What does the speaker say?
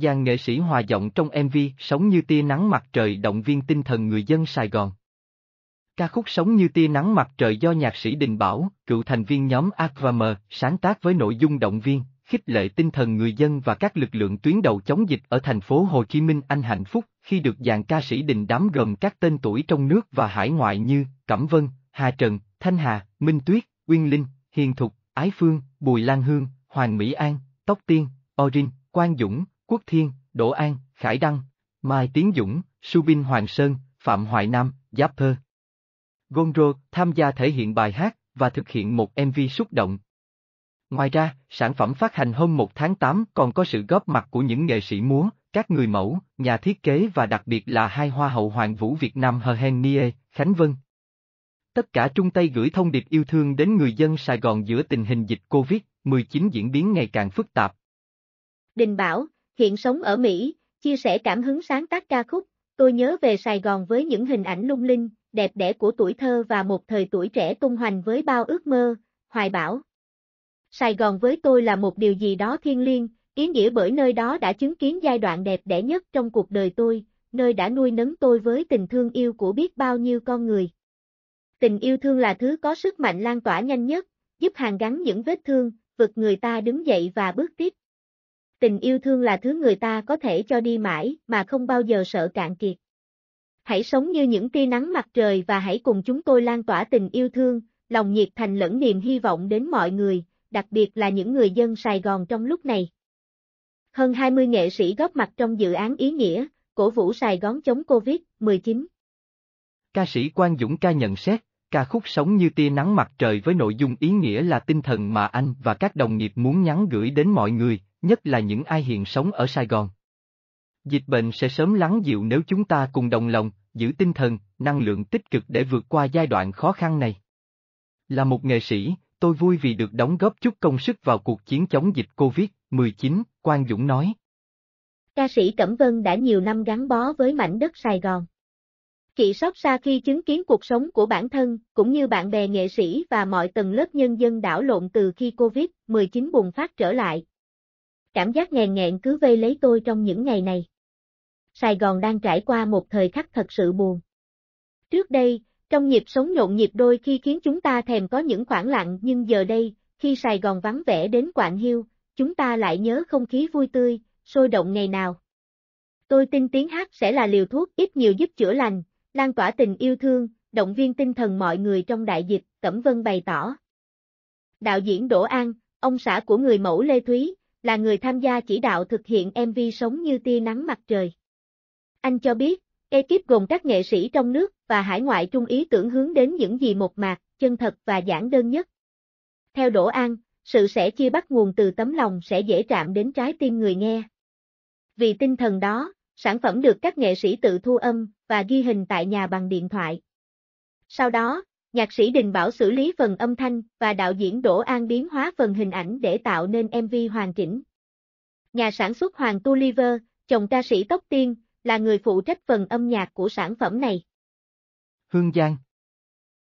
Giàn nghệ sĩ hòa giọng trong MV Sống như tia nắng mặt trời động viên tinh thần người dân Sài Gòn. Ca khúc Sống như tia nắng mặt trời do nhạc sĩ Đình Bảo, cựu thành viên nhóm Aquam, sáng tác với nội dung động viên, khích lệ tinh thần người dân và các lực lượng tuyến đầu chống dịch ở thành phố Hồ Chí Minh anh hạnh phúc khi được dàn ca sĩ đình đám gồm các tên tuổi trong nước và hải ngoại như Cẩm Vân, Hà Trần, Thanh Hà, Minh Tuyết, Uyên Linh, Hiền Thục, Ái Phương, Bùi Lan Hương, Hoàng Mỹ An, Tóc Tiên, Orin, Quang Dũng, Quốc Thiên, Đỗ An, Khải Đăng, Mai Tiến Dũng, Subin Hoàng Sơn, Phạm Hoài Nam, Giáp Thơ. Gonro tham gia thể hiện bài hát và thực hiện một MV xúc động. Ngoài ra, sản phẩm phát hành hôm 1 tháng 8 còn có sự góp mặt của những nghệ sĩ múa, các người mẫu, nhà thiết kế và đặc biệt là hai hoa hậu hoàng vũ Việt Nam Hờ Hen Nie, Khánh Vân. Tất cả chung tay gửi thông điệp yêu thương đến người dân Sài Gòn giữa tình hình dịch Covid-19 diễn biến ngày càng phức tạp. Đình Bảo, hiện sống ở Mỹ, chia sẻ cảm hứng sáng tác ca khúc, tôi nhớ về Sài Gòn với những hình ảnh lung linh, đẹp đẽ của tuổi thơ và một thời tuổi trẻ tung hoành với bao ước mơ, hoài bão. Sài Gòn với tôi là một điều gì đó thiêng liêng, ý nghĩa bởi nơi đó đã chứng kiến giai đoạn đẹp đẽ nhất trong cuộc đời tôi, nơi đã nuôi nấng tôi với tình thương yêu của biết bao nhiêu con người. Tình yêu thương là thứ có sức mạnh lan tỏa nhanh nhất, giúp hàn gắn những vết thương, vực người ta đứng dậy và bước tiếp tình yêu thương là thứ người ta có thể cho đi mãi mà không bao giờ sợ cạn kiệt. Hãy sống như những tia nắng mặt trời và hãy cùng chúng tôi lan tỏa tình yêu thương, lòng nhiệt thành lẫn niềm hy vọng đến mọi người, đặc biệt là những người dân Sài Gòn trong lúc này. Hơn 20 nghệ sĩ góp mặt trong dự án ý nghĩa, cổ vũ Sài Gòn chống Covid-19. Ca sĩ Quang Dũng ca nhận xét, ca khúc Sống như tia nắng mặt trời với nội dung ý nghĩa là tinh thần mà anh và các đồng nghiệp muốn nhắn gửi đến mọi người, nhất là những ai hiện sống ở Sài Gòn. Dịch bệnh sẽ sớm lắng dịu nếu chúng ta cùng đồng lòng, giữ tinh thần, năng lượng tích cực để vượt qua giai đoạn khó khăn này. Là một nghệ sĩ, tôi vui vì được đóng góp chút công sức vào cuộc chiến chống dịch COVID-19, Quang Dũng nói. Ca sĩ Cẩm Vân đã nhiều năm gắn bó với mảnh đất Sài Gòn. Chị sót xa khi chứng kiến cuộc sống của bản thân, cũng như bạn bè nghệ sĩ và mọi tầng lớp nhân dân đảo lộn từ khi COVID-19 bùng phát trở lại, cảm giác nghèn nghẹn cứ vây lấy tôi trong những ngày này. Sài Gòn đang trải qua một thời khắc thật sự buồn. Trước đây, trong nhịp sống nhộn nhịp đôi khi khiến chúng ta thèm có những khoảng lặng nhưng giờ đây, khi Sài Gòn vắng vẻ đến quạng hiu, chúng ta lại nhớ không khí vui tươi, sôi động ngày nào. Tôi tin tiếng hát sẽ là liều thuốc ít nhiều giúp chữa lành, lan tỏa tình yêu thương, động viên tinh thần mọi người trong đại dịch, Cẩm Vân bày tỏ. Đạo diễn Đỗ An, ông xã của người mẫu Lê Thúy, là người tham gia chỉ đạo thực hiện MV Sống như tia nắng mặt trời. Anh cho biết, ekip gồm các nghệ sĩ trong nước và hải ngoại trung ý tưởng hướng đến những gì một mạc, chân thật và giản đơn nhất. Theo Đỗ An, sự sẻ chia bắt nguồn từ tấm lòng sẽ dễ chạm đến trái tim người nghe. Vì tinh thần đó, sản phẩm được các nghệ sĩ tự thu âm và ghi hình tại nhà bằng điện thoại. Sau đó, Nhạc sĩ Đình Bảo xử lý phần âm thanh và đạo diễn Đỗ An biến hóa phần hình ảnh để tạo nên MV hoàn chỉnh. Nhà sản xuất Hoàng Tu Liver, chồng ca sĩ Tóc Tiên, là người phụ trách phần âm nhạc của sản phẩm này. Hương Giang